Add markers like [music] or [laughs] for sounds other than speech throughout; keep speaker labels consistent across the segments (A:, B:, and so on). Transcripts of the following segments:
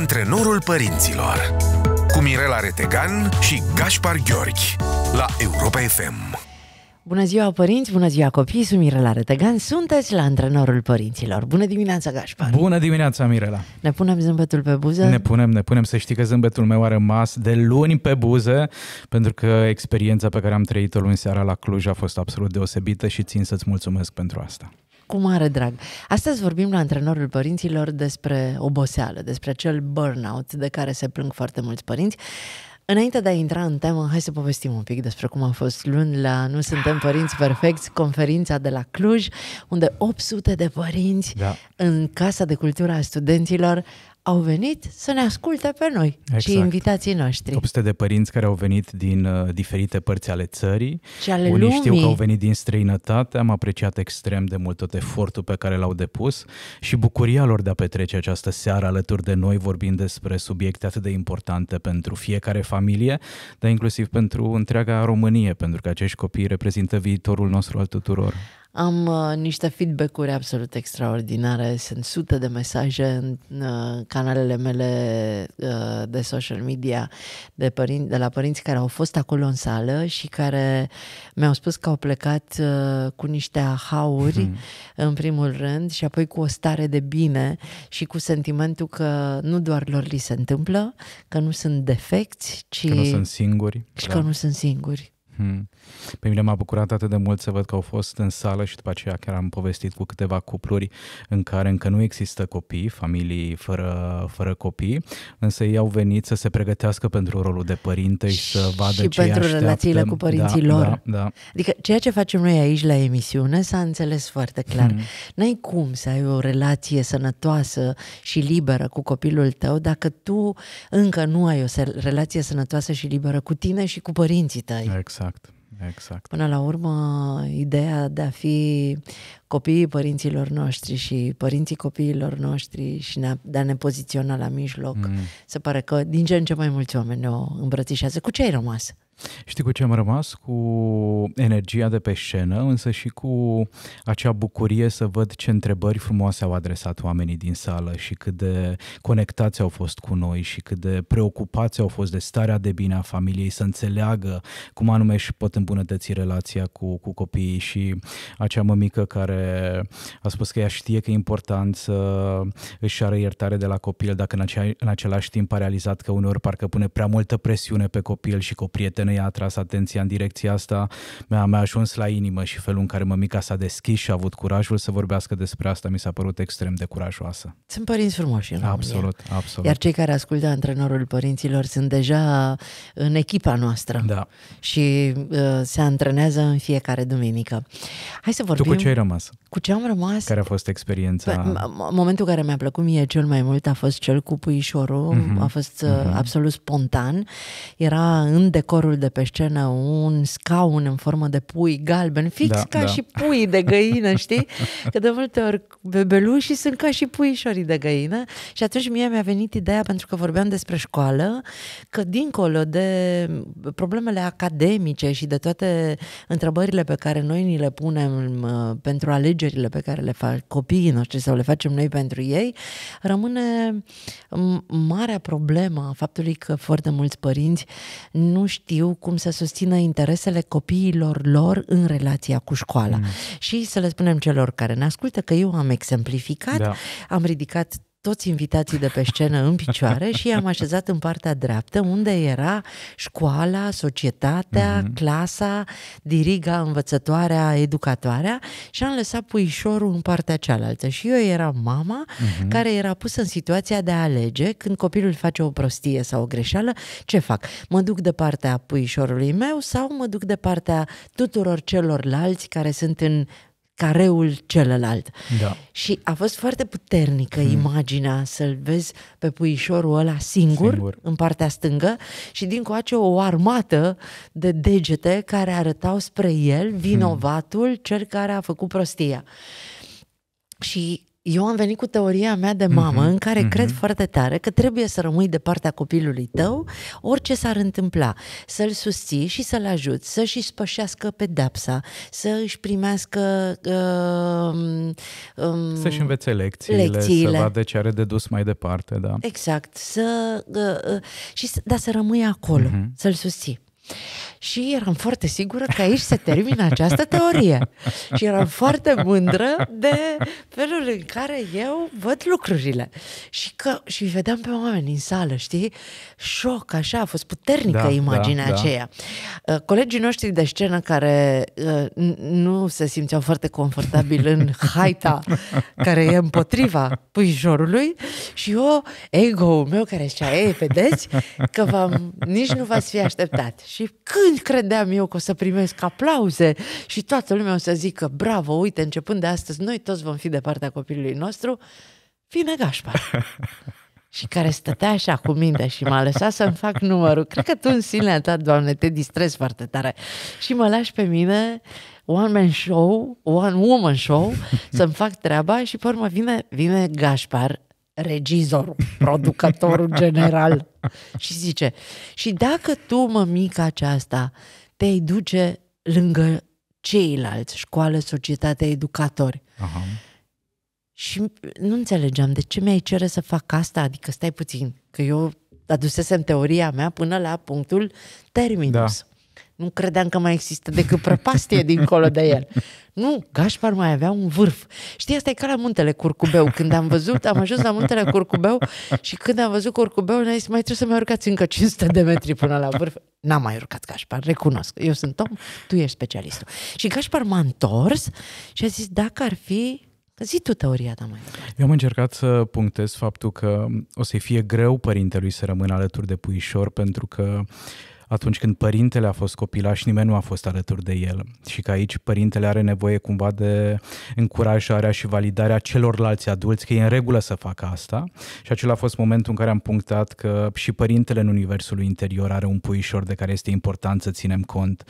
A: Antrenorul părinților cu Mirela Retegan și Gaspar Gheorghi la Europa FM.
B: Bună ziua, părinți! Bună ziua, copii! Sunt Mirela Retegan, sunteți la Antrenorul Părinților. Bună dimineața, Gașpar!
A: Bună dimineața, Mirela!
B: Ne punem zâmbetul pe buză? Ne
A: punem, ne punem. Să știi că zâmbetul meu a rămas de luni pe buză, pentru că experiența pe care am trăit-o luni seara la Cluj a fost absolut deosebită și țin să-ți mulțumesc pentru asta
B: cu mare drag. Astăzi vorbim la antrenorul părinților despre oboseală, despre acel burnout de care se plâng foarte mulți părinți. Înainte de a intra în temă, hai să povestim un pic despre cum a fost luni la Nu Suntem Părinți Perfecți, conferința de la Cluj, unde 800 de părinți da. în Casa de Cultură a Studenților au venit să ne asculte pe noi exact. și invitații noștri.
A: 800 de părinți care au venit din uh, diferite părți ale țării. Și ale Unii lumii. știu că au venit din străinătate. Am apreciat extrem de mult tot efortul pe care l-au depus și bucuria lor de a petrece această seară alături de noi vorbind despre subiecte atât de importante pentru fiecare familie, dar inclusiv pentru întreaga Românie, pentru că acești copii reprezintă viitorul nostru al tuturor.
B: Am uh, niște feedback-uri absolut extraordinare, sunt sute de mesaje în uh, canalele mele uh, de social media de, părin- de la părinți care au fost acolo în sală și care mi-au spus că au plecat uh, cu niște ahauri, hmm. în primul rând, și apoi cu o stare de bine și cu sentimentul că nu doar lor li se întâmplă, că nu sunt defecți, ci... Că nu sunt singuri. Și da. că nu sunt singuri,
A: Mm-hmm. Pe mine m-a bucurat atât de mult să văd că au fost în sală și după aceea chiar am povestit cu câteva cupluri în care încă nu există copii, familii fără, fără copii, însă ei au venit să se pregătească pentru rolul de părinte și să vadă și ce pentru așteaptă. relațiile cu părinții da, lor. Da, da.
B: Adică ceea ce facem noi aici la emisiune s-a înțeles foarte clar. Mm. N-ai cum să ai o relație sănătoasă și liberă cu copilul tău dacă tu încă nu ai o relație sănătoasă și liberă cu tine și cu părinții tăi. Exact.
A: Exact, exact. Până
B: la urmă, ideea de a fi copiii părinților noștri și părinții copiilor noștri și de a ne poziționa la mijloc, mm. se pare că din ce în ce mai mulți oameni o îmbrățișează. Cu ce ai rămas?
A: Știi cu ce am rămas? Cu energia de pe scenă, însă și cu acea bucurie să văd ce întrebări frumoase au adresat oamenii din sală și cât de conectați au fost cu noi și cât de preocupați au fost de starea de bine a familiei, să înțeleagă cum anume și pot îmbunătăți relația cu, cu copiii și acea mămică care a spus că ea știe că e important să își are iertare de la copil, dacă în, acea, în același timp a realizat că uneori parcă pune prea multă presiune pe copil și cu o prietenă Europeană i-a atras atenția în direcția asta, mi-a, mi-a ajuns la inimă și felul în care mămica s-a deschis și a avut curajul să vorbească despre asta, mi s-a părut extrem de curajoasă.
B: Sunt părinți frumoși în Absolut, România. absolut. Iar cei care ascultă antrenorul părinților sunt deja în echipa noastră da. și uh, se antrenează în fiecare duminică. Hai să vorbim... Tu cu ce ai rămas? Cu ce am rămas?
A: Care a fost experiența?
B: momentul care mi-a plăcut mie cel mai mult a fost cel cu puișorul, mm-hmm. a fost mm-hmm. absolut spontan. Era în decorul de pe scenă un scaun în formă de pui galben, fix da, ca da. și pui de găină, știi? Că de multe ori bebelușii sunt ca și puișorii de găină. Și atunci mie mi-a venit ideea, pentru că vorbeam despre școală, că dincolo de problemele academice și de toate întrebările pe care noi ni le punem uh, pentru a alege alegerile pe care le fac copiii noștri sau le facem noi pentru ei, rămâne marea problemă a faptului că foarte mulți părinți nu știu cum să susțină interesele copiilor lor în relația cu școala. Mm. Și să le spunem celor care ne ascultă că eu am exemplificat, da. am ridicat toți invitații de pe scenă în picioare și i-am așezat în partea dreaptă, unde era școala, societatea, mm-hmm. clasa, diriga, învățătoarea, educatoarea și am lăsat puișorul în partea cealaltă. Și eu eram mama mm-hmm. care era pusă în situația de a alege când copilul face o prostie sau o greșeală, ce fac? Mă duc de partea puișorului meu sau mă duc de partea tuturor celorlalți care sunt în careul celălalt. Da. Și a fost foarte puternică hmm. imaginea să-l vezi pe puișorul ăla singur, singur în partea stângă și din coace o armată de degete care arătau spre el hmm. vinovatul, hmm. cel care a făcut prostia. Și eu am venit cu teoria mea de mamă, mm-hmm. în care mm-hmm. cred foarte tare că trebuie să rămâi de partea copilului tău, orice s-ar întâmpla, să-l susții și să-l ajut, să-și spășească pedepsa, să-și primească. Um, um, să-și învețe lecțiile, lecțiile, să vadă
A: ce are de dus mai departe, da.
B: Exact, să. Uh, uh și, dar să rămâi acolo, mm-hmm. să-l susții și eram foarte sigură că aici se termină această teorie. Și eram foarte mândră de felul în care eu văd lucrurile. Și că și vedeam pe oameni în sală, știi? Șoc, așa, a fost puternică da, imaginea da, da. aceea. Da. Colegii noștri de scenă care uh, nu se simțeau foarte confortabil în haita care e împotriva puișorului și eu, ego-ul meu care zicea, ei, vedeți că v-am, nici nu v-ați fi așteptat. Și când când credeam eu că o să primesc aplauze și toată lumea o să zică, bravo, uite, începând de astăzi, noi toți vom fi de partea copilului nostru, vine Gașpar. [laughs] și care stătea așa cu minte și m-a lăsat să-mi fac numărul. Cred că tu în sinea ta, Doamne, te distrezi foarte tare. Și mă lași pe mine, one man show, one woman show, să-mi fac treaba și pe urmă vine, vine Gașpar, regizorul, producătorul [laughs] general și zice și dacă tu, mămica aceasta, te-ai duce lângă ceilalți, școală, societate, educatori. Aha. Și nu înțelegeam de ce mi-ai cere să fac asta, adică stai puțin, că eu adusesem teoria mea până la punctul terminus. Da. Nu credeam că mai există decât prăpastie dincolo de el. Nu, Gașpar mai avea un vârf. Știi, asta e ca la muntele Curcubeu. Când am văzut, am ajuns la muntele Curcubeu și când am văzut Curcubeu, ne-a zis, mai trebuie să mai urcați încă 500 de metri până la vârf. N-am mai urcat Gașpar, recunosc. Eu sunt om, tu ești specialistul. Și Gașpar m-a întors și a zis, dacă ar fi Zi tu teoria ta mai departe.
A: Eu am încercat să punctez faptul că o să-i fie greu părintelui să rămână alături de puișor pentru că uh, atunci când părintele a fost copilaș, nimeni nu a fost alături de el și că aici părintele are nevoie cumva de încurajarea și validarea celorlalți adulți că e în regulă să facă asta și acela a fost momentul în care am punctat că și părintele în universul interior are un puișor de care este important să ținem cont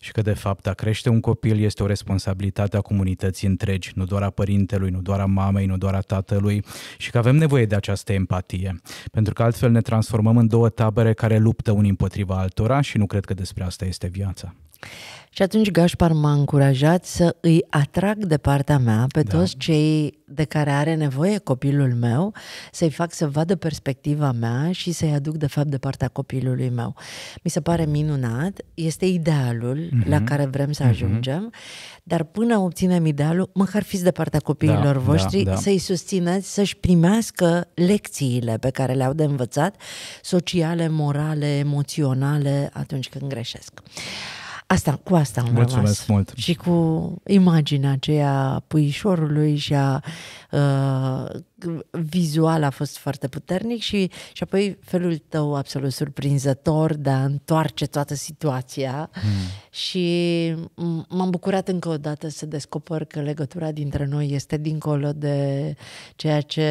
A: și că de fapt a crește un copil este o responsabilitate a comunității întregi, nu doar a părintelui, nu doar a mamei, nu doar a tatălui și că avem nevoie de această empatie, pentru că altfel ne transformăm în două tabere care luptă unii împotriva altora altora și nu cred că despre asta este viața.
B: Și atunci Gașpar m-a încurajat să îi atrag de partea mea pe da. toți cei de care are nevoie copilul meu, să-i fac să vadă perspectiva mea și să-i aduc de fapt de partea copilului meu. Mi se pare minunat, este idealul mm-hmm. la mhm. care vrem să mhm. ajungem, mm-hmm. dar până obținem idealul, măcar fiți de partea copiilor da, voștri, da, da. să-i susțineți, să-și primească lecțiile pe care le-au de învățat, sociale, morale, emoționale, atunci când greșesc. Asta, cu asta am Mulțumesc rămas. mult. Și cu imaginea aceea puișorului și a uh, uh, vizual a fost foarte puternic și, și apoi felul tău absolut surprinzător de a întoarce toată situația mm. și m-am bucurat încă o dată să descoper că legătura dintre noi este dincolo de ceea ce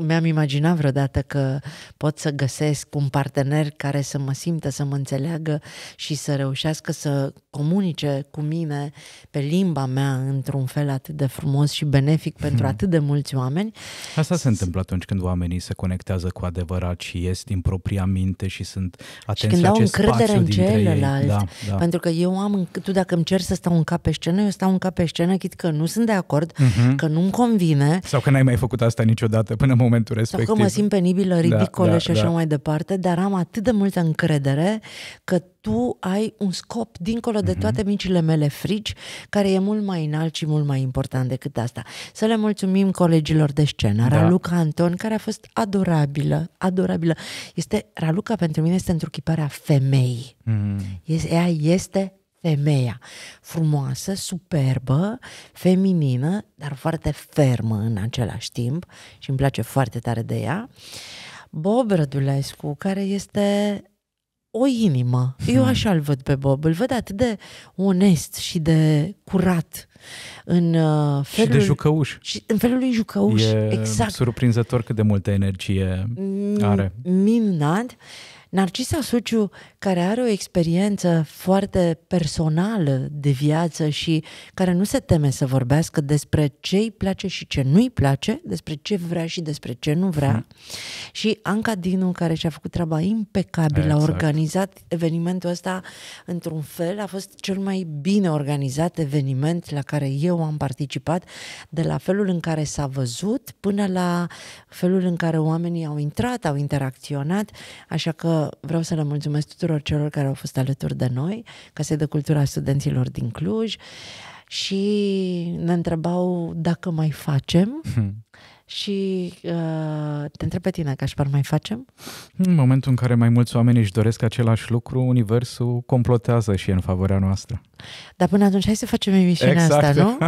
B: mi-am imaginat vreodată că pot să găsesc un partener care să mă simtă, să mă înțeleagă și să reușească să comunice cu mine pe limba mea într-un fel atât de frumos și benefic mm. pentru hmm. atât atât de mulți oameni.
A: Asta se întâmplă atunci când oamenii se conectează cu adevărat și ies din propria minte și sunt atenți și când au încredere în celălalt. Da, da. Pentru
B: că eu am, tu dacă îmi cer să stau în cap pe scenă, eu stau în cap pe scenă, chit că nu sunt de acord, uh-huh. că nu-mi convine.
A: Sau că n-ai mai făcut asta niciodată până în momentul respectiv. Sau că mă simt penibilă, ridicolă da, da, și așa da. mai
B: departe, dar am atât de multă încredere că tu ai un scop dincolo de mhm. toate micile mele frici, care e mult mai înalt și mult mai important decât asta. Să le mulțumim mulțumim colegilor de scenă, da. Raluca Anton, care a fost adorabilă, adorabilă. Este, Raluca pentru mine este întruchiparea femei. Mm. Este, ea este femeia. Frumoasă, superbă, feminină, dar foarte fermă în același timp și îmi place foarte tare de ea. Bob Rădulescu, care este o inimă. Eu hmm. așa îl văd pe Bob. Îl văd atât de onest și de curat în felul... Uh, și de jucăuș. Și în felul lui jucăuș, e exact.
A: surprinzător cât de multă energie mm, are.
B: Minunat. Narcisa Suciu, care are o experiență foarte personală de viață și care nu se teme să vorbească despre ce îi place și ce nu îi place, despre ce vrea și despre ce nu vrea, hmm. și Anca Dinu, care și-a făcut treaba impecabilă, exact. a organizat evenimentul ăsta într-un fel, a fost cel mai bine organizat eveniment la care eu am participat, de la felul în care s-a văzut până la felul în care oamenii au intrat, au interacționat, așa că vreau să le mulțumesc tuturor celor care au fost alături de noi, Casei de Cultura Studenților din Cluj și ne întrebau dacă mai facem hmm. și uh, te întreb pe tine, par mai facem?
A: În momentul în care mai mulți oameni își doresc același lucru, universul complotează și în favoarea noastră.
B: Dar până atunci hai să facem emisiunea exact. asta, nu?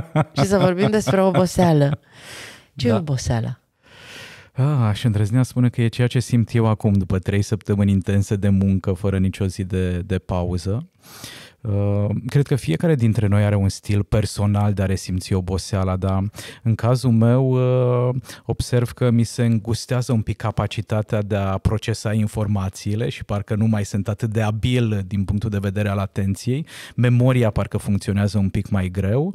B: și să vorbim despre oboseală. Ce da. e oboseala?
A: Ah, aș îndrăznea spune că e ceea ce simt eu acum după trei săptămâni intense de muncă, fără nicio zi de, de pauză. Uh, cred că fiecare dintre noi are un stil personal de a resimți oboseala, dar în cazul meu uh, observ că mi se îngustează un pic capacitatea de a procesa informațiile și parcă nu mai sunt atât de abil din punctul de vedere al atenției. Memoria parcă funcționează un pic mai greu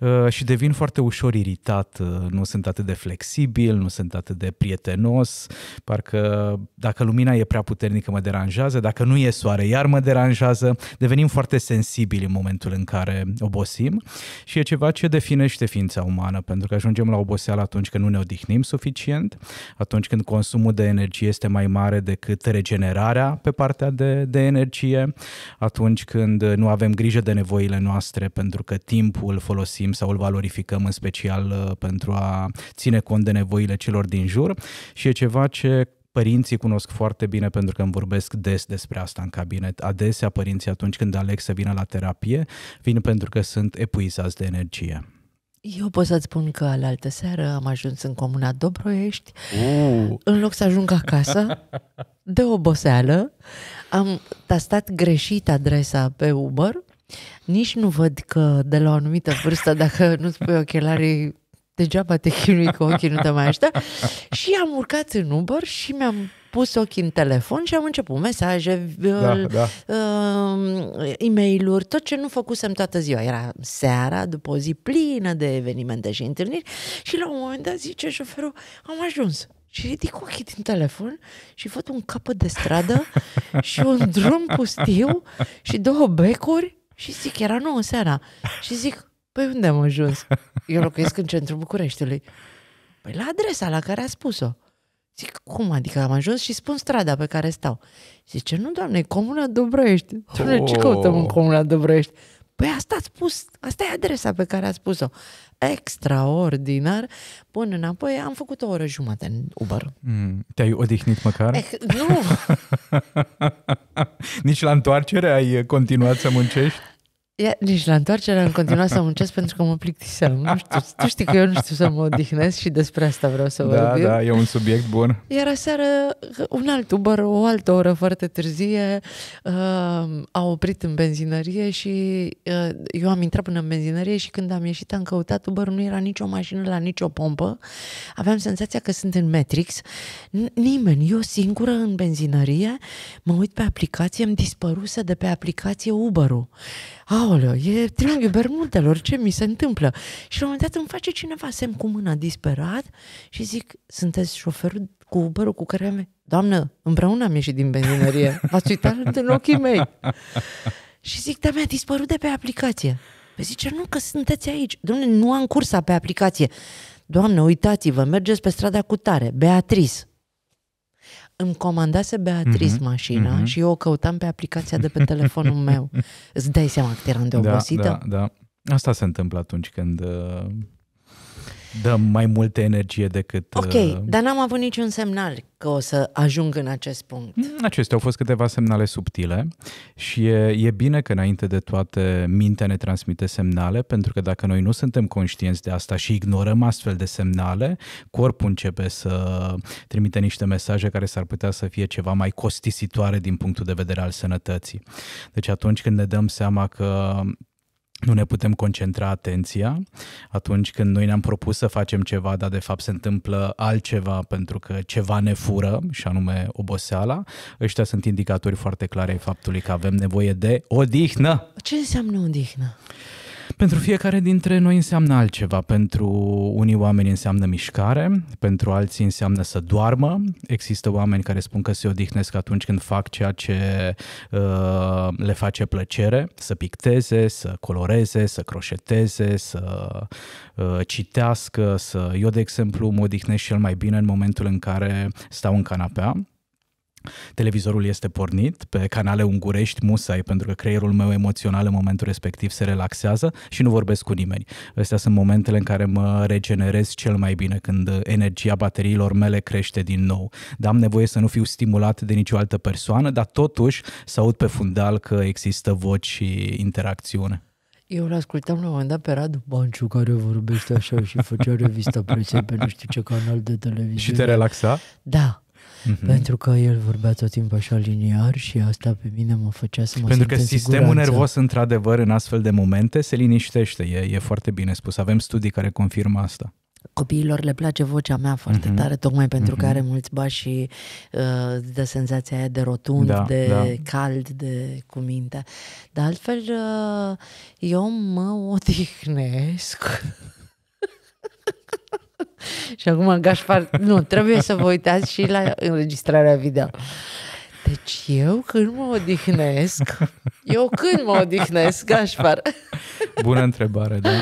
A: uh, și devin foarte ușor iritat. Nu sunt atât de flexibil, nu sunt atât de prietenos, parcă dacă lumina e prea puternică mă deranjează, dacă nu e soare iar mă deranjează devenim foarte sensibili în momentul în care obosim și e ceva ce definește ființa umană, pentru că ajungem la oboseală atunci când nu ne odihnim suficient, atunci când consumul de energie este mai mare decât regenerarea pe partea de, de energie, atunci când nu avem grijă de nevoile noastre pentru că timpul folosim sau îl valorificăm în special uh, pentru a ține cont de nevoile celor din jur și e ceva ce Părinții cunosc foarte bine pentru că îmi vorbesc des despre asta în cabinet. Adesea părinții atunci când aleg să vină la terapie, vin pentru că sunt epuizați de energie.
B: Eu pot să-ți spun că la altă seară am ajuns în comuna Dobroiești. Uu. Uh. În loc să ajung acasă, de oboseală, am tastat greșit adresa pe Uber. Nici nu văd că de la o anumită vârstă, dacă nu-ți pui ochelarii, degeaba te chinui cu ochii nu te mai așteaptă. și am urcat în Uber și mi-am pus ochii în telefon și am început mesaje, da, uh, da. Uh, um, e mail tot ce nu făcusem toată ziua. Era seara, după o zi plină de evenimente și întâlniri și la un moment dat zice șoferul, am ajuns. Și ridic ochii din telefon și văd un capăt de stradă [laughs] și un drum pustiu și două becuri și zic, era nouă seara. Și zic, Păi unde am ajuns? Eu locuiesc în centrul Bucureștiului. Păi la adresa la care a spus-o. Zic, cum adică am ajuns și spun strada pe care stau. Zice, nu, doamne, e Comuna Dobrești. Doamne, oh. ce căutăm în Comuna Dobrești? Păi asta ați spus, asta e adresa pe care a spus-o. Extraordinar. Bun, înapoi am făcut o oră jumătate în Uber.
A: Mm, te-ai odihnit măcar? Eh, nu! [laughs] Nici la întoarcere ai continuat să muncești?
B: Ia, nici deci la întoarcere am continuat să muncesc pentru că mă plictiseam. Nu știu, tu știi că eu nu știu să mă odihnesc și despre asta vreau să da, vorbim. Da, da, e un subiect bun. Iar aseară, un alt Uber, o altă oră foarte târzie, uh, a oprit în benzinărie și uh, eu am intrat până în benzinărie și când am ieșit am căutat Uber, nu era nicio mașină la nicio pompă. Aveam senzația că sunt în Matrix. Nimeni, eu singură în benzinărie, mă uit pe aplicație, am dispăruse de pe aplicație Uber-ul aoleo, e triunghiul Bermudelor, ce mi se întâmplă? Și la un moment dat îmi face cineva semn cu mâna disperat și zic, sunteți șoferul cu uber cu care am... Doamnă, împreună am ieșit din benzinărie, v-ați uitat în ochii mei. și zic, dar mi-a dispărut de pe aplicație. Păi zice, nu, că sunteți aici. Domnule, nu am cursa pe aplicație. Doamne, uitați-vă, mergeți pe strada cu tare, Beatrice îmi comandase Beatriz mm-hmm, mașina mm-hmm. și eu o căutam pe aplicația de pe telefonul [laughs] meu. Îți dai seama că eram de da, obosită? Da,
A: da, da. Asta se întâmplă atunci când uh, dă mai multă energie decât... Ok, uh... dar
B: n-am avut niciun semnal că o să ajung în acest punct.
A: Mm, acestea au fost câteva semnale subtile și e, e bine că înainte de toate mintea ne transmite semnale, pentru că dacă noi nu suntem conștienți de asta și ignorăm astfel de semnale, corpul începe să trimite niște mesaje care s-ar putea să fie ceva mai costisitoare din punctul de vedere al sănătății. Deci atunci când ne dăm seama că nu ne putem concentra atenția atunci când noi ne-am propus să facem ceva, dar de fapt se întâmplă altceva pentru că ceva ne fură, și anume oboseala, ăștia sunt indicatori foarte clare ai faptului că avem nevoie de odihnă.
B: Ce înseamnă odihnă?
A: Pentru fiecare dintre noi înseamnă altceva. Pentru unii oameni înseamnă mișcare, pentru alții înseamnă să doarmă. Există oameni care spun că se odihnesc atunci când fac ceea ce uh, le face plăcere, să picteze, să coloreze, să croșeteze, să uh, citească, să... Eu, de exemplu, mă odihnesc cel mai bine în momentul în care stau în canapea Televizorul este pornit, pe canale ungurești musai, pentru că creierul meu emoțional în momentul respectiv se relaxează și nu vorbesc cu nimeni. Astea sunt momentele în care mă regenerez cel mai bine, când energia bateriilor mele crește din nou. Dar am nevoie să nu fiu stimulat de nicio altă persoană, dar totuși să aud pe fundal că există voci și interacțiune.
B: Eu îl ascultam la un moment dat pe Radu Banciu care vorbește așa și făcea revista presiei pe nu știu ce canal de televiziune. Și te relaxa? Da. Mm-hmm. Pentru că el vorbea tot timpul așa liniar și asta pe mine mă făcea să mă Pentru că sistemul siguranță. nervos,
A: într-adevăr, în astfel de momente se liniștește. E, e foarte bine spus. Avem studii care confirmă asta
B: copiilor le place vocea mea foarte mm-hmm. tare, tocmai pentru mm-hmm. că mhm. are mulți bași și uh, dă senzația aia de rotund, da, de da. cald, de cuminte Dar altfel, uh, eu mă odihnesc [laughs] [laughs] și acum Gașpar, nu, trebuie să vă uitați și la înregistrarea video. Deci eu când mă odihnesc, eu
A: când mă odihnesc, Gașpar? Bună întrebare, da. da.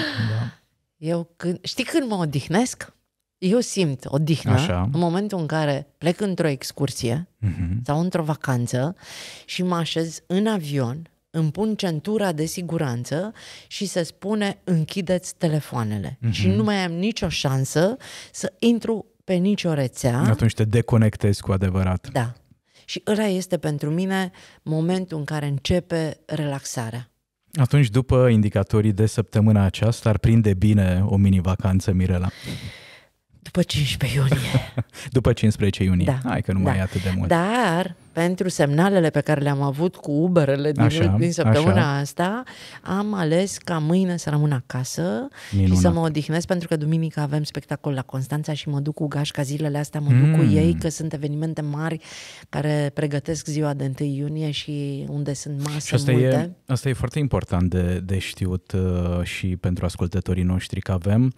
B: Eu când, știi când mă odihnesc? Eu simt odihnă Așa. în momentul în care plec într-o excursie uh-huh. sau într-o vacanță și mă așez în avion îmi pun centura de siguranță și se spune închideți telefoanele. Mm-hmm. Și nu mai am nicio șansă să intru pe nicio rețea. Atunci
A: te deconectezi cu adevărat.
B: Da. Și ăla este pentru mine momentul în care începe relaxarea.
A: Atunci, după indicatorii de săptămâna aceasta, ar prinde bine o mini-vacanță, Mirela.
B: După 15 iunie.
A: [laughs] după 15 iunie. Da. Hai că nu da. mai e atât de mult.
B: Dar pentru semnalele pe care le-am avut cu uberele din, așa, din săptămâna așa. asta, am ales ca mâine să rămân acasă Minunat. și să mă odihnesc, pentru că duminică avem spectacol la Constanța și mă duc cu gașca zilele astea, mă mm. duc cu mm. ei, că sunt evenimente mari care pregătesc ziua de 1 iunie și unde sunt mase și asta multe. E,
A: asta e foarte important de, de știut uh, și pentru ascultătorii noștri că avem uh,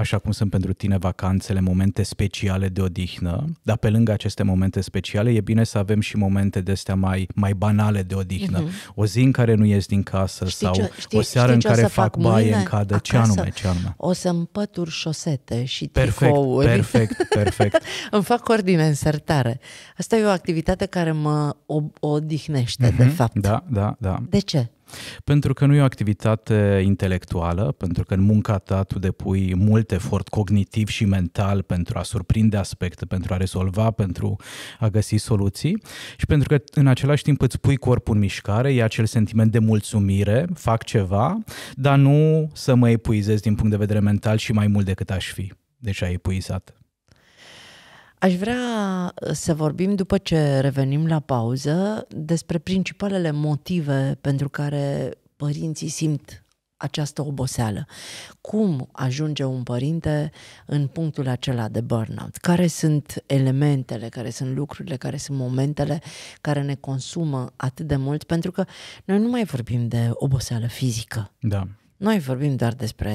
A: așa cum sunt pentru tine vacanțele, momente speciale de odihnă, dar pe lângă aceste momente speciale e bine să avem și momente de astea mai, mai banale de odihnă. Uh-huh. O zi în care nu ies din casă știi sau ce, știi, o seară știi în care fac, fac baie în cadă, acasă, ce anume, ce anume?
B: O să împătur șosete și perfect, Perfect, [laughs] perfect. Îmi fac ordine în sertare. Asta e o activitate care mă odihnește, uh-huh. de mhm. fapt.
A: Da, da, da. De ce? Pentru că nu e o activitate intelectuală, pentru că în munca ta tu depui mult efort cognitiv și mental pentru a surprinde aspecte, pentru a rezolva, pentru a găsi soluții și pentru că în același timp îți pui corpul în mișcare, e acel sentiment de mulțumire, fac ceva, dar nu să mă epuizez din punct de vedere mental și mai mult decât aș fi. Deci ai epuizat.
B: Aș vrea uh, să vorbim după ce revenim la pauză despre principalele motive pentru care părinții simt această oboseală. Cum ajunge un părinte în punctul acela de burnout? Care sunt elementele, care sunt lucrurile, care sunt momentele care ne consumă atât de mult? Pentru că noi nu mai vorbim de oboseală fizică. Da. Noi vorbim doar despre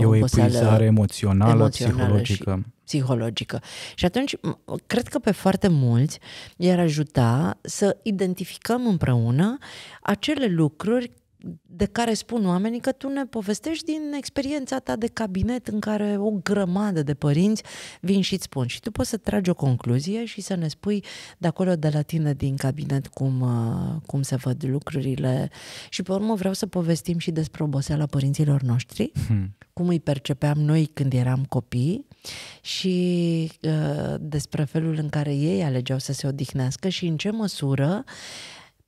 B: e o epuizare emoțională, emoțională psihologică. Și psihologică. Și atunci, cred că pe foarte mulți i-ar ajuta să identificăm împreună acele lucruri de care spun oamenii că tu ne povestești din experiența ta de cabinet în care o grămadă de părinți vin și îți spun. Și tu poți să tragi o concluzie și să ne spui de acolo de la tine din cabinet cum, uh, cum se văd lucrurile. Și pe urmă vreau să povestim și despre oboseala părinților noștri, hmm. cum îi percepeam noi când eram copii și uh, despre felul în care ei alegeau să se odihnească și în ce măsură uh,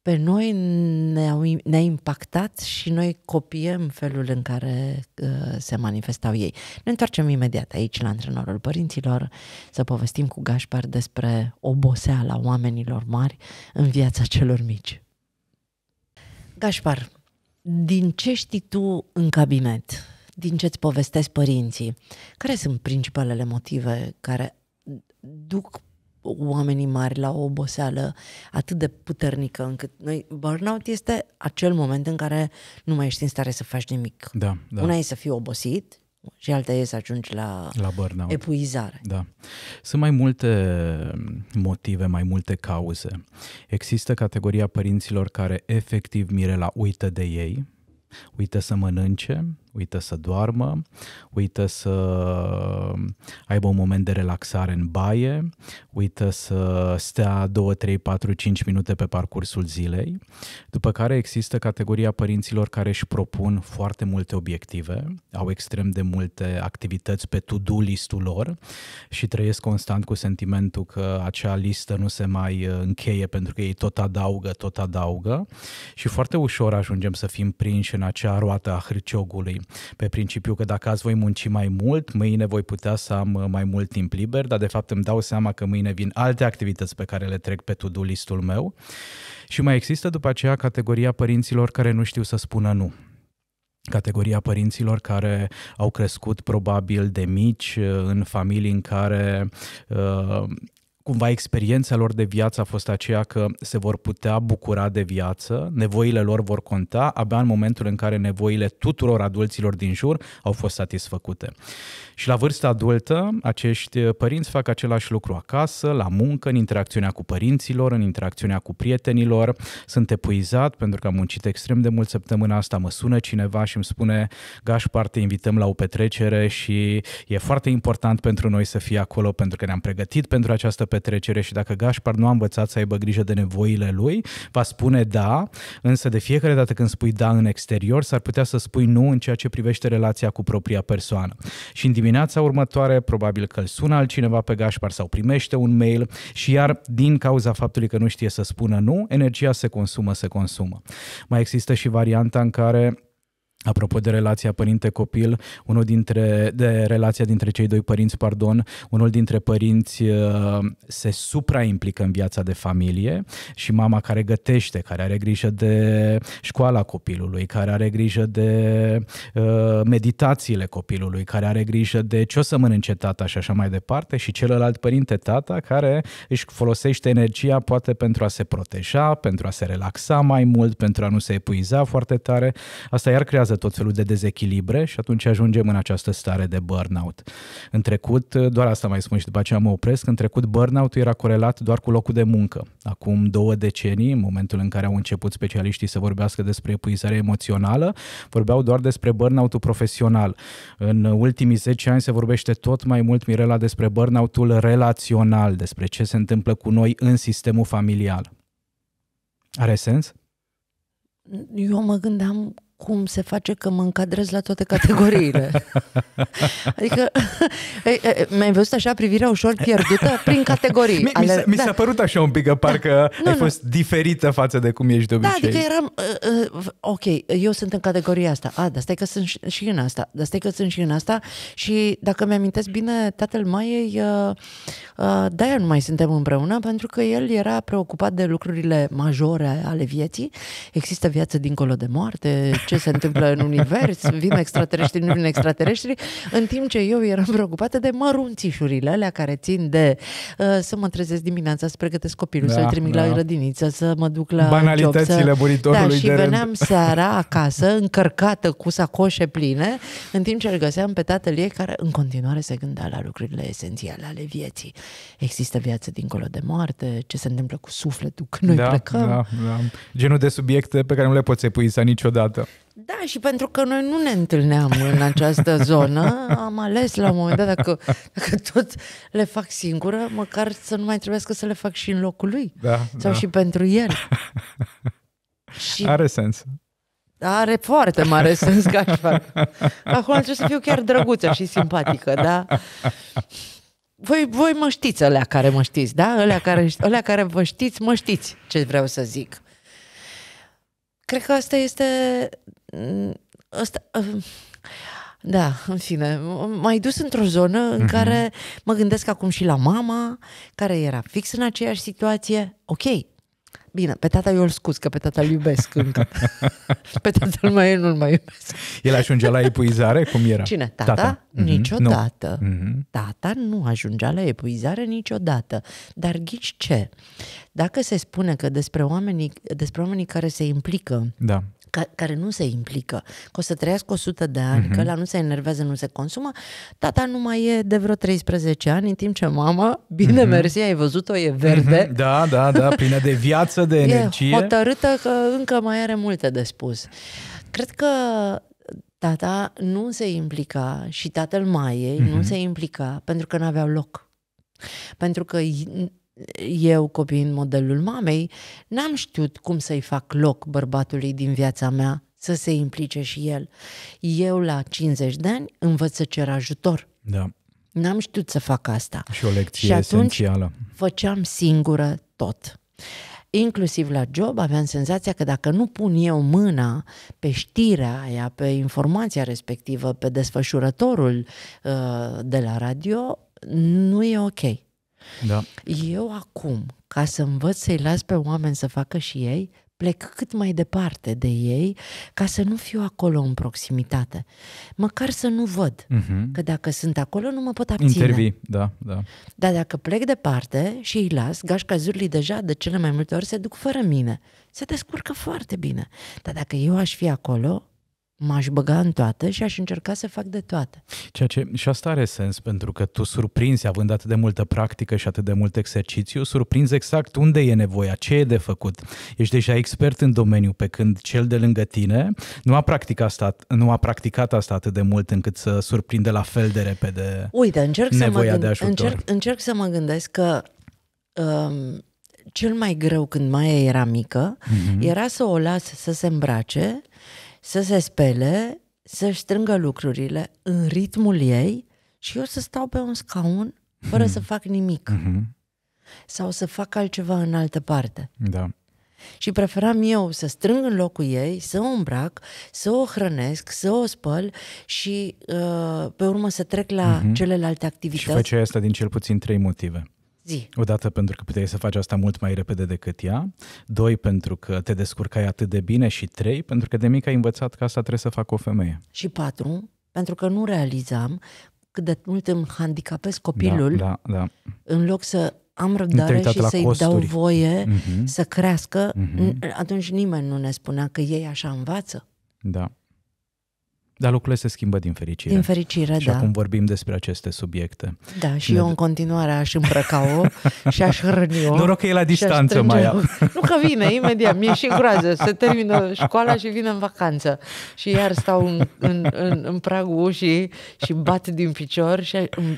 B: pe noi ne-au, ne-a impactat și noi copiem felul în care uh, se manifestau ei. Ne întoarcem imediat aici la antrenorul părinților să povestim cu Gașpar despre oboseala oamenilor mari în viața celor mici. Gașpar, din ce știi tu în cabinet, din ce ți povestesc părinții, care sunt principalele motive care duc oamenii mari la o oboseală atât de puternică încât noi, burnout este acel moment în care nu mai ești în stare să faci nimic. Da, da. Una e să fii obosit și alta e să ajungi la, la
A: burnout. epuizare. Da. Sunt mai multe motive, mai multe cauze. Există categoria părinților care efectiv Mirela uită de ei, uită să mănânce, uită să doarmă, uită să aibă un moment de relaxare în baie, uită să stea 2, 3, 4, 5 minute pe parcursul zilei, după care există categoria părinților care își propun foarte multe obiective, au extrem de multe activități pe to-do listul lor și trăiesc constant cu sentimentul că acea listă nu se mai uh, încheie pentru că ei tot adaugă, tot adaugă și foarte ușor ajungem să fim prinși în acea roată a hârciogului pe principiu că dacă azi voi munci mai mult, mâine voi putea să am uh, mai mult timp liber, dar de fapt îmi dau seama că mâine vin alte activități pe care le trec pe to-do listul meu. Și mai există după aceea categoria părinților care nu știu să spună nu categoria părinților care au crescut probabil de mici uh, în familii în care uh, cumva experiența lor de viață a fost aceea că se vor putea bucura de viață, nevoile lor vor conta abia în momentul în care nevoile tuturor adulților din jur au fost satisfăcute. Și la vârsta adultă, acești părinți fac același lucru acasă, la muncă, în interacțiunea cu părinților, în interacțiunea cu prietenilor. Sunt epuizat pentru că am muncit extrem de mult săptămâna asta, mă sună cineva și îmi spune Gașpar, te invităm la o petrecere și e foarte important pentru noi să fie acolo pentru că ne-am pregătit pentru această petrecere și dacă Gașpar nu a învățat să aibă grijă de nevoile lui, va spune da, însă de fiecare dată când spui da în exterior, s-ar putea să spui nu în ceea ce privește relația cu propria persoană. Și în dimineața următoare, probabil că îl sună altcineva pe Gașpar sau primește un mail și iar din cauza faptului că nu știe să spună nu, energia se consumă, se consumă. Mai există și varianta în care Apropo de relația părinte-copil, unul dintre, de relația dintre cei doi părinți, pardon, unul dintre părinți uh, se supraimplică în viața de familie și mama care gătește, care are grijă de școala copilului, care are grijă de uh, meditațiile copilului, care are grijă de ce o să mănânce tata și așa mai departe și celălalt părinte, tata, care își folosește energia poate pentru a se proteja, pentru a se relaxa mai mult, pentru a nu se epuiza foarte tare. Asta iar creează creează tot felul de dezechilibre și atunci ajungem în această stare de burnout. În trecut, doar asta mai spun și după aceea mă opresc, în trecut burnout era corelat doar cu locul de muncă. Acum două decenii, în momentul în care au început specialiștii să vorbească despre epuizare emoțională, vorbeau doar despre burnout profesional. În ultimii 10 ani se vorbește tot mai mult, Mirela, despre burnout relațional, despre ce se întâmplă cu noi în sistemul familial. Are sens?
B: Eu mă gândeam cum se face că mă încadrez la toate categoriile. [laughs] adică, mi-ai văzut așa privirea ușor pierdută prin categorii. Mi, ale, mi, s-a, da. mi s-a
A: părut așa un pic, că parcă da, ai nu. fost diferită față de cum ești de da, obicei. Da, adică eram,
B: uh, uh, ok, eu sunt în categoria asta, a, dar stai că sunt și, și în asta, dar stai că sunt și în asta și dacă mi-amintesc bine, tatăl Maiei, uh, uh, de-aia nu mai suntem împreună, pentru că el era preocupat de lucrurile majore ale vieții. Există viață dincolo de moarte, ce se întâmplă în univers, vin extraterestri, nu vin extraterestri, în timp ce eu eram preocupată de mărunțișurile alea care țin de uh, să mă trezesc dimineața, să pregătesc copilul, da, să-l trimit da. la grădiniță, să mă duc la Banalitățile job, să... da, și de veneam rând. seara acasă, încărcată cu sacoșe pline, în timp ce îl găseam pe tatăl ei care în continuare se gândea la lucrurile esențiale ale vieții. Există viață dincolo de moarte, ce se întâmplă cu sufletul când noi da, plecăm. Da,
A: da. Genul de subiecte pe care nu le poți epuiza niciodată.
B: Da, și pentru că noi nu ne întâlneam în această zonă, am ales la un moment dat, dacă, dacă tot le fac singură, măcar să nu mai trebuiască să le fac și în locul lui. Da, sau da. și pentru el. [laughs] și Are sens. Are foarte mare sens ca și fac. Acum trebuie să fiu chiar drăguță și simpatică, da? Voi, voi mă știți, alea care mă știți, da? Alea care, alea care vă știți, mă știți ce vreau să zic. Cred că asta este Asta, mm, uh, da, în fine, m-ai dus într-o zonă în mm-hmm. care mă gândesc acum și la mama, care era fix în aceeași situație. Ok, Bine, pe tata eu îl scuz, că pe tata îl iubesc încă. [laughs] pe tatăl mai nu-l mai iubesc.
A: El ajungea la epuizare? Cum era? Cine? Tata? tata. Mm-hmm. Niciodată. Nu. Mm-hmm.
B: Tata nu ajungea la epuizare niciodată. Dar ghici ce? Dacă se spune că despre oamenii, despre oamenii care se implică da ca, care nu se implică, că o să trăiască 100 de ani, mm-hmm. că mhm. la nu se enervează, nu se consumă, tata nu mai e de vreo 13 ani, în timp ce mama, bine mm-hmm. mersi, ai văzut-o, e verde. Mm-hmm.
A: Da, da, da, plină de viață, de [laughs] energie. E
B: hotărâtă că încă mai are multe de spus. Cred că tata nu se implica și tatăl Maiei mm-hmm. nu mhm. se implica pentru că nu aveau loc. Pentru că eu, copiind în modelul mamei, n-am știut cum să-i fac loc bărbatului din viața mea să se implice și el. Eu, la 50 de ani, învăț să cer ajutor. Da. N-am știut să fac asta. Și
A: o lecție și atunci esențială.
B: făceam singură tot. Inclusiv la job aveam senzația că dacă nu pun eu mâna pe știrea aia, pe informația respectivă, pe desfășurătorul uh, de la radio, nu e ok. Da. Eu acum, ca să învăț să-i las pe oameni să facă și ei, plec cât mai departe de ei ca să nu fiu acolo în proximitate. Măcar să nu văd, uh-huh. că dacă sunt acolo nu mă pot abține. Intervii, da, da. Dar dacă plec departe și îi las, gașca zurlii deja de cele mai multe ori se duc fără mine. Se descurcă foarte bine. Dar dacă eu aș fi acolo, m-aș băga în toate și aș încerca să fac de toate. Ceea ce și asta
A: are sens, pentru că tu surprinzi, având atât de multă practică și atât de mult exercițiu, surprinzi exact unde e nevoia, ce e de făcut. Ești deja expert în domeniu, pe când cel de lângă tine nu a practicat asta, nu a practicat asta atât de mult încât să surprinde la fel de repede Uite, încerc nevoia să mă gând- de ajutor. Încerc,
B: încerc să mă gândesc că um, cel mai greu când Maia era mică mm-hmm. era să o las să se îmbrace să se spele, să strângă lucrurile în ritmul ei și eu să stau pe un scaun fără mm-hmm. să hmm. fac nimic. Mm-hmm. Sau să fac altceva în altă parte. Da. Și preferam eu să strâng în locul ei, să o îmbrac, să o hrănesc, să o spăl și uh, pe urmă să trec la uh-huh. celelalte activități. Și făceai
A: asta din cel puțin trei motive. Zi. Odată pentru că puteai să faci asta mult mai repede decât ea, doi pentru că te descurcai atât de bine și trei pentru că de mic ai învățat că asta trebuie să facă o femeie.
B: Și patru, pentru că nu realizam cât de mult îmi handicapez copilul da, da, da. în loc să am răbdare și să-i costuri. dau voie mm-hmm. să crească, mm-hmm. atunci nimeni nu ne spunea că ei așa învață.
A: Da. Dar lucrurile se schimbă din fericire. Din fericire, și da. Și acum vorbim despre aceste subiecte. Da, și ne... eu în
B: continuare aș îmbrăca-o [laughs] și aș hrăni-o. Noroc că e la distanță, Maia. [laughs] Nu că vine, imediat, mi-e și groază. Se termină școala și vine în vacanță. Și iar stau în, în, în, în pragul ușii și bat din picior și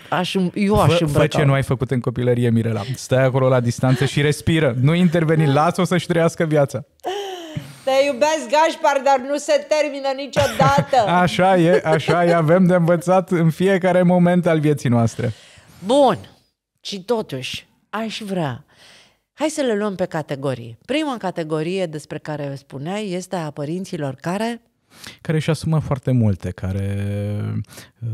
B: aș, eu aș îmbrăca Fă ce nu ai
A: făcut în copilărie, Mirela. Stai acolo la distanță și respiră. Nu interveni, las o să-și trăiască viața. [laughs]
B: Te iubesc, Gașpar, dar nu se termină niciodată.
A: [laughs] Așa e, așa e, avem de învățat în fiecare moment al vieții noastre.
B: Bun, și totuși, aș vrea. Hai să le luăm pe categorii. Prima categorie despre care spuneai este a părinților care
A: care își asumă foarte multe, care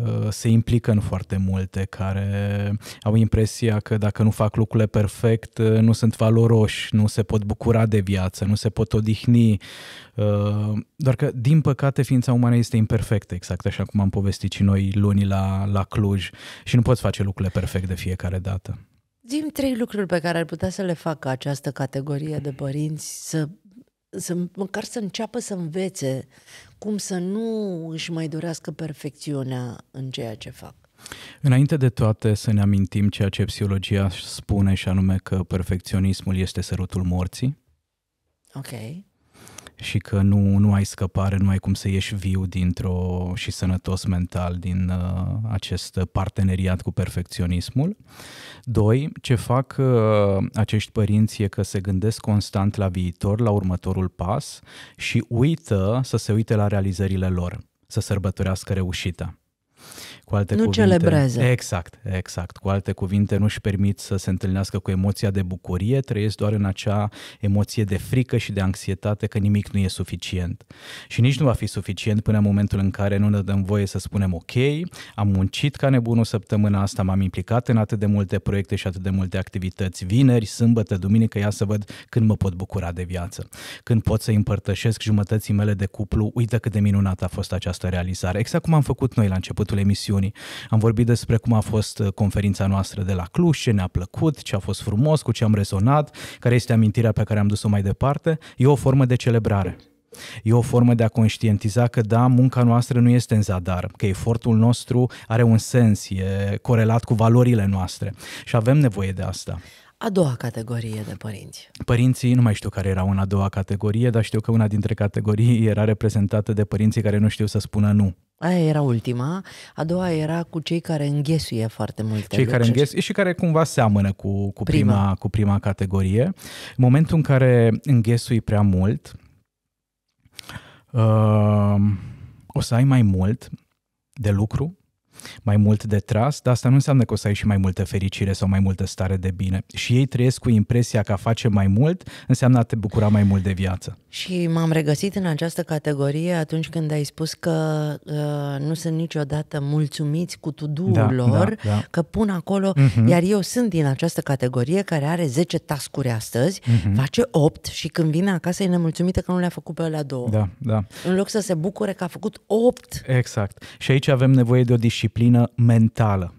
A: uh, se implică în foarte multe, care au impresia că dacă nu fac lucrurile perfect, uh, nu sunt valoroși, nu se pot bucura de viață, nu se pot odihni. Uh, doar că, din păcate, ființa umană este imperfectă, exact așa cum am povestit și noi luni la, la Cluj și nu poți face lucrurile perfect de fiecare dată.
B: Zim trei lucruri pe care ar putea să le facă această categorie de părinți, să, să măcar să înceapă să învețe cum să nu își mai dorească perfecțiunea în ceea ce fac.
A: Înainte de toate să ne amintim ceea ce psihologia spune și anume că perfecționismul este sărutul morții. Ok și că nu, nu ai scăpare, nu ai cum să ieși viu dintr-o și sănătos mental din uh, acest parteneriat cu perfecționismul. Doi, ce fac uh, acești părinți e că se gândesc constant la viitor, la următorul pas și uită să se uite la realizările lor, să sărbătorească reușita. Cu alte nu cuvinte, celebreze. Exact, exact. Cu alte cuvinte, nu-și permit să se întâlnească cu emoția de bucurie, trăiesc doar în acea emoție de frică și de anxietate că nimic nu e suficient. Și nici nu va fi suficient până în momentul în care nu ne dăm voie să spunem ok, am muncit ca nebunul săptămâna asta, m-am implicat în atât de multe proiecte și atât de multe activități, vineri, sâmbătă, duminică, ia să văd când mă pot bucura de viață, când pot să împărtășesc jumătății mele de cuplu, uite cât de minunată a fost această realizare. Exact cum am făcut noi la începutul emisiunii. Am vorbit despre cum a fost uh, conferința noastră de la Cluj, ce ne-a plăcut, ce a fost frumos, cu ce am rezonat, care este amintirea pe care am dus-o mai departe. E o formă de celebrare. E o formă de a conștientiza că, da, munca noastră nu este în zadar, că efortul nostru are un sens, e corelat cu valorile noastre și avem nevoie de asta
B: a doua categorie de părinți.
A: Părinții, nu mai știu care era una a doua categorie, dar știu că una dintre categorii era reprezentată de părinții care nu știu să spună nu.
B: Aia era ultima. A doua era cu cei care înghesuie foarte mult. Cei lucruri. care înghesuie
A: și care cumva seamănă cu, cu, prima. Prima, cu prima categorie. În momentul în care înghesui prea mult, uh, o să ai mai mult de lucru mai mult de tras, dar asta nu înseamnă că o să ai și mai multă fericire sau mai multă stare de bine. Și ei trăiesc cu impresia că a face mai mult înseamnă a te bucura mai mult de viață.
B: Și m-am regăsit în această categorie atunci când ai spus că uh, nu sunt niciodată mulțumiți cu tudul da, lor, da, da. că pun acolo, uh-huh. iar eu sunt din această categorie care are 10 tascuri astăzi, uh-huh. face 8 și când vine acasă e nemulțumită că nu le-a făcut pe la două. Da, da. În loc să se bucure că a făcut 8.
A: Exact. Și aici avem nevoie de o disciplină disciplină mentală.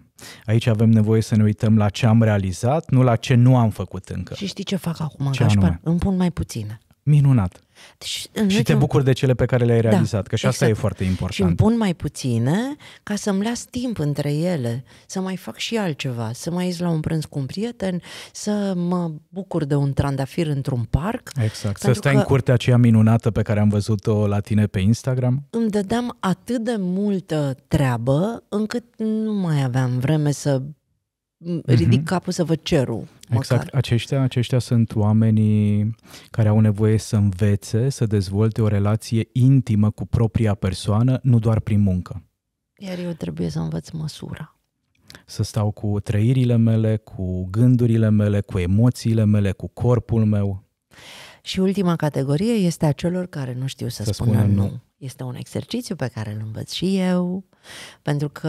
A: Aici avem nevoie să ne uităm la ce am realizat, nu la ce nu am făcut încă. Și
B: știi ce fac acum, ce Gașpar? Îmi pun mai puține.
A: Minunat. Deci, și te bucuri de cele pe care le-ai da, realizat, da, că și exact. asta e exact. foarte important. Și îmi
B: pun mai puține ca să-mi las timp între ele, să mai fac și altceva, să mai ies la un prânz cu un prieten, să mă bucur de un trandafir într-un parc.
A: Exact, să stai că... în curtea aceea minunată pe care am văzut-o la tine pe Instagram.
B: Îmi dădeam atât de multă treabă încât nu mai aveam vreme să ridic mm-hmm. capul să vă cerul. Exact. Măcar.
A: Aceștia, aceștia sunt oamenii care au nevoie să învețe, să dezvolte o relație intimă cu propria persoană, nu doar prin muncă.
B: Iar eu trebuie să învăț măsura.
A: Să stau cu trăirile mele, cu gândurile mele, cu emoțiile mele, cu corpul meu.
B: Și ultima categorie este a celor care nu știu să, să spună, spună nu. nu. Este un exercițiu pe care îl învăț și eu, pentru că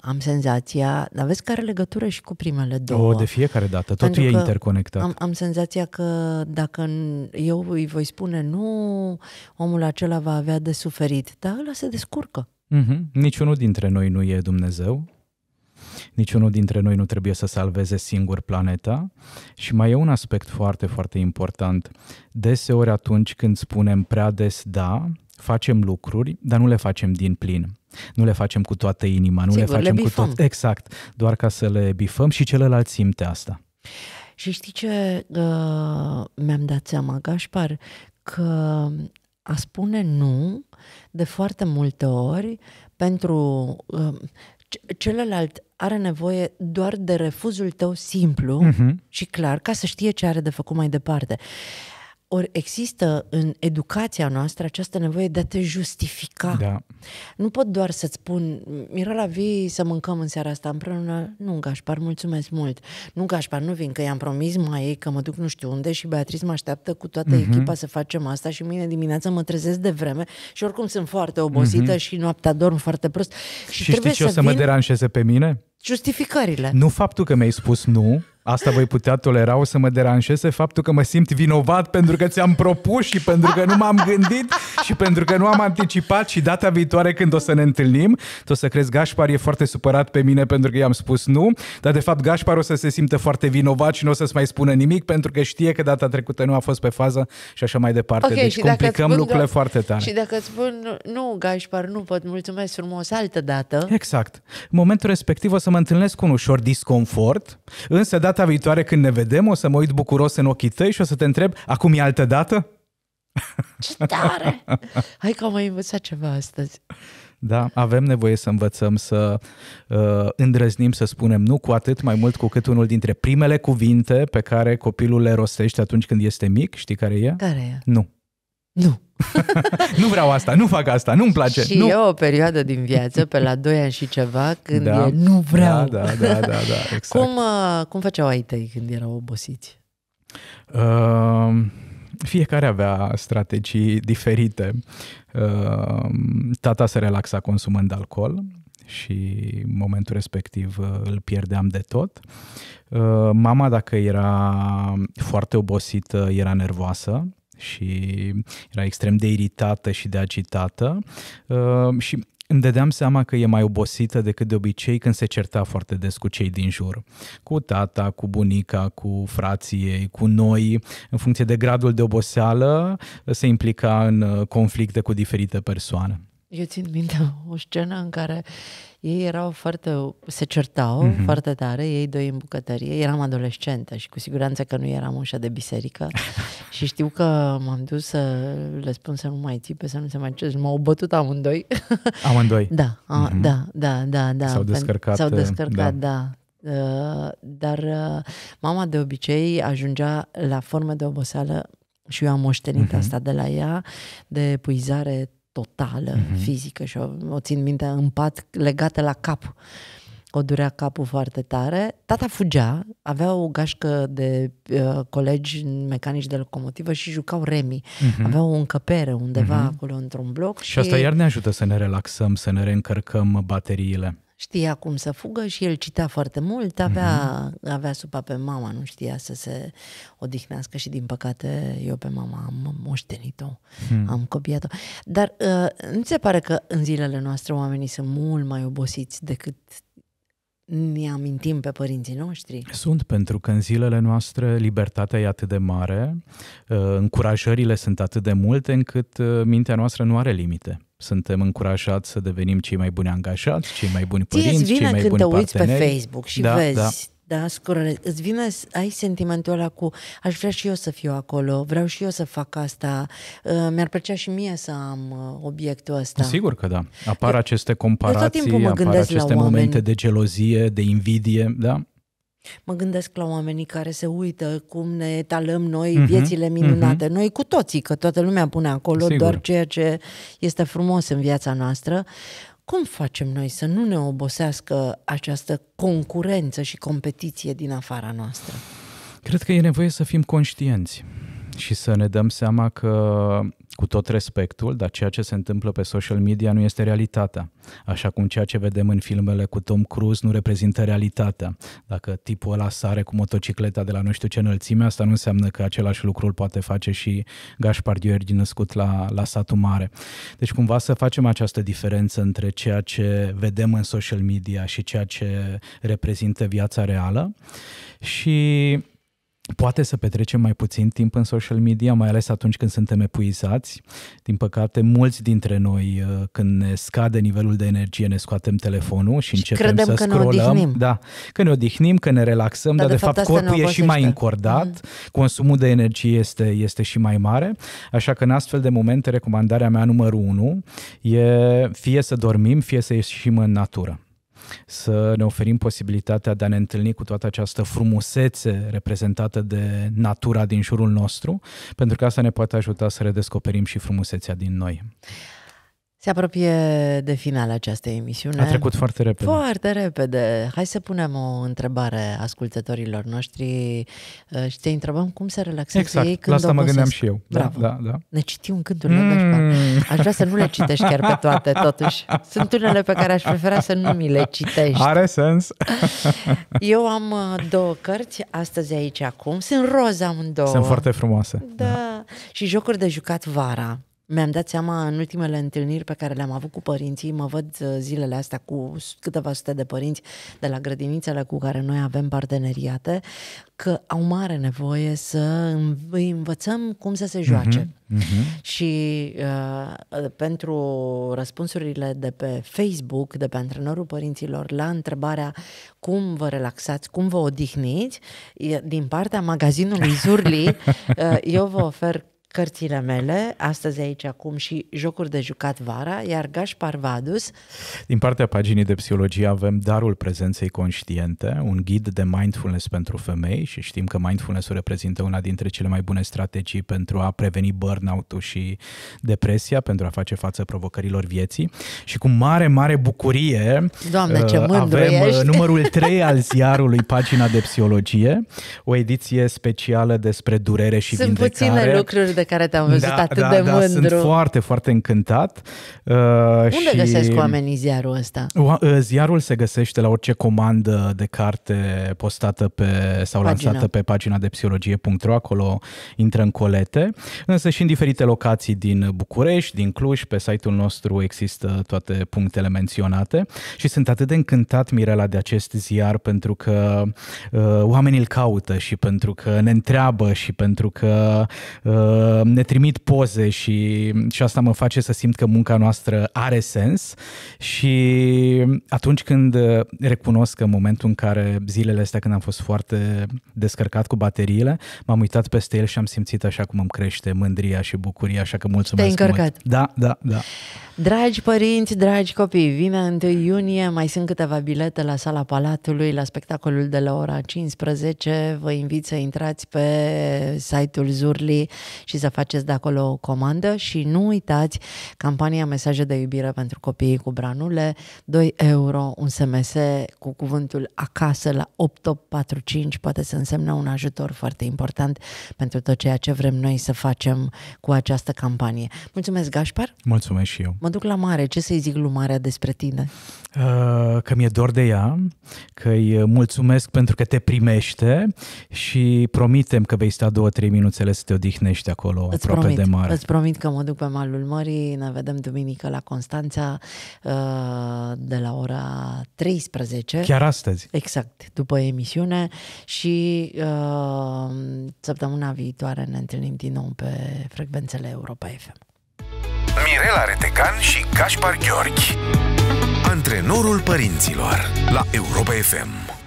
B: am senzația, dar vezi care legătură și cu primele două. O, de fiecare dată, totul e interconectat. Am, am senzația că dacă eu îi voi spune nu, omul acela va avea de suferit, dar ăla se descurcă.
A: Mm-hmm. Niciunul dintre noi nu e Dumnezeu, niciunul dintre noi nu trebuie să salveze singur planeta și mai e un aspect foarte, foarte important. Deseori atunci când spunem prea des da, facem lucruri, dar nu le facem din plin. Nu le facem cu toată inima, nu Sigur, le facem le cu tot. Exact, doar ca să le bifăm și celălalt simte asta.
B: Și știi ce uh, mi-am dat seama, Gașpar? Că a spune nu de foarte multe ori pentru uh, celălalt are nevoie doar de refuzul tău simplu uh-huh. și clar ca să știe ce are de făcut mai departe. Uh, ori există în educația noastră această nevoie de a te justifica. Da. Nu pot doar să-ți spun, Mirela, vii să mâncăm în seara asta împreună? Nu, Gașpar, mulțumesc mult. Nu, Gașpar, nu vin, că i-am promis mai ei că mă duc nu știu unde și Beatriz mă așteaptă cu toată mm-hmm. echipa să facem asta și mâine dimineață mă trezesc de vreme și oricum sunt foarte obosită mm-hmm. și noaptea dorm foarte prost. Și, și trebuie știi ce să o să vin... mă
A: deranjeze pe mine?
B: Justificările. Nu
A: faptul că mi-ai spus nu, Asta voi putea tolera, o să mă deranjeze faptul că mă simt vinovat pentru că ți-am propus și pentru că nu m-am gândit și pentru că nu am anticipat și data viitoare când o să ne întâlnim, tu o să crezi Gașpar e foarte supărat pe mine pentru că i-am spus nu, dar de fapt Gașpar o să se simtă foarte vinovat și nu o să-ți mai spună nimic pentru că știe că data trecută nu a fost pe fază și așa mai departe. Okay, deci complicăm lucrurile do- foarte tare. Și
B: dacă îți spun nu, Gașpar, nu pot, mulțumesc frumos, altă dată.
A: Exact. În momentul respectiv o să mă întâlnesc cu un ușor disconfort, însă data data viitoare când ne vedem, o să mă uit bucuros în ochii tăi și o să te întreb, acum e altă dată? Ce
B: tare! Hai că am mai învățat ceva astăzi.
A: Da, avem nevoie să învățăm să uh, îndrăznim să spunem nu, cu atât mai mult cu cât unul dintre primele cuvinte pe care copilul le rostește atunci când este mic, știi care e? Care e? Nu. Nu. [laughs] nu vreau asta, nu fac asta, nu-mi place. Și nu. e
B: o perioadă din viață, pe la 2 ani și ceva, când da, e nu vreau. Da, da, da, da, da [laughs] exact. cum, uh, cum făceau ai tăi când erau obosiți?
A: Uh, fiecare avea strategii diferite. Uh, tata se relaxa consumând alcool și în momentul respectiv uh, îl pierdeam de tot. Ehm, mama, dacă era foarte obosită, era nervoasă și era extrem de iritată și de agitată uh, și îmi dădeam seama că e mai obosită decât de obicei când se certa foarte des cu cei din jur. Cu tata, cu bunica, cu frații ei, cu noi. În funcție de gradul de oboseală, se implica în uh, conflicte cu diferite persoane.
B: Eu țin minte [laughs] o scenă în care ei erau foarte, se certau mm-hmm. foarte tare, ei doi în bucătărie, eram adolescentă și cu siguranță că nu eram ușa de biserică [laughs] și știu că m-am dus să le spun să nu mai țipe, să nu se mai ce, m-au bătut amândoi. [laughs] Amândoi? da, a, mm-hmm. da, da, da, da. S-au descărcat. S-au uh, descărcat, da. da. Uh, dar uh, mama de obicei ajungea la forme de oboseală și eu am moștenit uh-huh. asta de la ea, de puizare totală, mm-hmm. fizică și o, o țin minte în pat legată la cap. O durea capul foarte tare. Tata fugea, avea o gașcă de uh, colegi mecanici de locomotivă și jucau remi. Mm-hmm. Avea o încăpere undeva mm-hmm. acolo într-un bloc. Și, și asta iar ne
A: ajută să ne relaxăm, să ne reîncărcăm bateriile
B: știa cum să fugă și el citea foarte mult, avea, mm-hmm. avea supa pe mama, nu știa să se odihnească și din păcate eu pe mama am moștenit-o, mm. am copiat-o. Dar uh, nu se pare că în zilele noastre oamenii sunt mult mai obosiți decât ne amintim pe părinții noștri?
A: Sunt, pentru că în zilele noastre libertatea e atât de mare, uh, încurajările sunt atât de multe încât uh, mintea noastră nu are limite suntem încurajați să devenim cei mai buni angajați, cei mai buni părinți, cei mai buni parteneri. când te uiți pe Facebook și da, vezi da
B: da, scurăle, îți vine, ai sentimentul ăla cu aș vrea și eu să fiu acolo, vreau și eu să fac asta, ă, mi-ar plăcea și mie să am ă, obiectul ăsta. Sigur
A: că da. Apar eu, aceste comparații, eu tot timpul mă apar aceste momente de gelozie, de invidie, da?
B: Mă gândesc la oamenii care se uită cum ne etalăm noi uh-huh, viețile mhm. minunate. Uh-huh. Noi cu toții, că toată lumea pune acolo Sigur. doar ceea ce este frumos în viața noastră. Cum facem noi să nu ne obosească această concurență și competiție din afara noastră?
A: Cred că e nevoie să fim conștienți și să ne dăm seama că cu tot respectul, dar ceea ce se întâmplă pe social media nu este realitatea. Așa cum ceea ce vedem în filmele cu Tom Cruise nu reprezintă realitatea. Dacă tipul ăla sare cu motocicleta de la nu știu ce înălțime, asta nu înseamnă că același lucru îl poate face și Gaspar din născut la, la satul mare. Deci cumva să facem această diferență între ceea ce vedem în social media și ceea ce reprezintă viața reală și poate să petrecem mai puțin timp în social media, mai ales atunci când suntem epuizați. Din păcate, mulți dintre noi, uh, când ne scade nivelul de energie, ne scoatem telefonul și, și începem credem să că scrollăm. Ne da, că ne odihnim, că ne relaxăm, dar, dar de fapt, fapt corpul e și mai încordat, mm consumul de energie este, este și mai mare, așa că în astfel de momente, recomandarea mea numărul unu e fie să dormim, fie să ieșim în natură să ne oferim posibilitatea de a ne întâlni cu toată această frumusețe reprezentată de natura din jurul nostru, pentru că asta ne poate ajuta să redescoperim și frumusețea din noi.
B: Se apropie de final această emisiune. A trecut foarte repede. Foarte repede. Hai să punem o întrebare ascultătorilor noștri uh, și te întrebăm cum se relaxează exact. ei când la asta mă gândeam și eu. Da, Bravo. Da, da, da. Ne citim cântul mm. Aș vrea să nu le citești chiar pe toate, [laughs] totuși. Sunt unele pe care aș prefera să nu mi le citești. Are sens. [laughs] Eu am uh, două cărți astăzi aici acum. Sunt roz amândouă. Sunt foarte frumoase. Da. da. Și jocuri de jucat vara mi-am dat seama în ultimele întâlniri pe care le-am avut cu părinții, mă văd uh, zilele astea cu câteva sute de părinți de la grădinițele cu care noi avem parteneriate, că au mare nevoie să îi învățăm cum să se mhm, joace. Uh-huh, uh-huh. Și uh, uh, pentru răspunsurile de pe Facebook, de pe antrenorul părinților, la întrebarea cum vă relaxați, cum vă odihniți, din partea magazinului Zurli, [laughs] uh, eu vă ofer cărțile mele, astăzi aici, acum și jocuri de jucat vara, iar Gașpar Vadus...
A: Din partea paginii de psihologie avem Darul Prezenței Conștiente, un ghid de mindfulness pentru femei și știm că mindfulness-ul reprezintă una dintre cele mai bune strategii pentru a preveni burnout-ul și depresia, pentru a face față provocărilor vieții și cu mare, mare bucurie Doamne, ce uh, avem uh, ești. numărul 3 [laughs] al ziarului Pagina de Psihologie, o ediție specială despre durere și Sunt vindecare. Sunt puține lucruri
B: de care te-am văzut da, atât da, de da, mândru. Sunt foarte,
A: foarte încântat. Uh, Unde și... găsesc oamenii ziarul ăsta? Uh, ziarul se găsește la orice comandă de carte postată pe, sau pagina. lansată pe pagina de psihologie.ro, acolo intră în colete, însă și în diferite locații din București, din Cluj, pe site-ul nostru există toate punctele menționate și sunt atât de încântat, Mirela, de acest ziar pentru că uh, oamenii îl caută și pentru că ne întreabă și pentru că uh, Ehm, ne trimit poze și, și asta mă face să simt că munca noastră are sens și atunci când uh, recunosc că în momentul în care zilele astea când am fost foarte descărcat cu bateriile, m-am uitat peste el și am simțit așa cum îmi crește mândria și bucuria, așa că mulțumesc Te-ai încărcat. Mult. Da, da, da.
B: Dragi părinți, dragi copii, vine 1 iunie, mai sunt câteva bilete la sala Palatului, la spectacolul de la ora 15. Vă invit să intrați pe site-ul Zurli și și să faceți de acolo o comandă și nu uitați campania Mesaje de iubire pentru copiii cu branule, 2 euro, un SMS cu cuvântul acasă la 8845, poate să însemne un ajutor foarte important pentru tot ceea ce vrem noi să facem cu această campanie. Mulțumesc, Gașpar!
A: Mulțumesc și eu!
B: Mă duc la mare, ce să-i zic lui Marea despre tine?
A: Uh, că mi-e dor de ea, că îi mulțumesc pentru că te primește și promitem că vei sta două, trei minuțele să te odihnești acolo acolo, îți aproape promit, de mare. Îți
B: promit că mă duc pe malul mării, ne vedem duminică la Constanța uh, de la ora 13. Chiar astăzi. Exact, după emisiune și uh, săptămâna viitoare ne întâlnim din nou pe frecvențele Europa FM. Mirela Retecan
A: și Gaspar Gheorghi Antrenorul părinților la Europa FM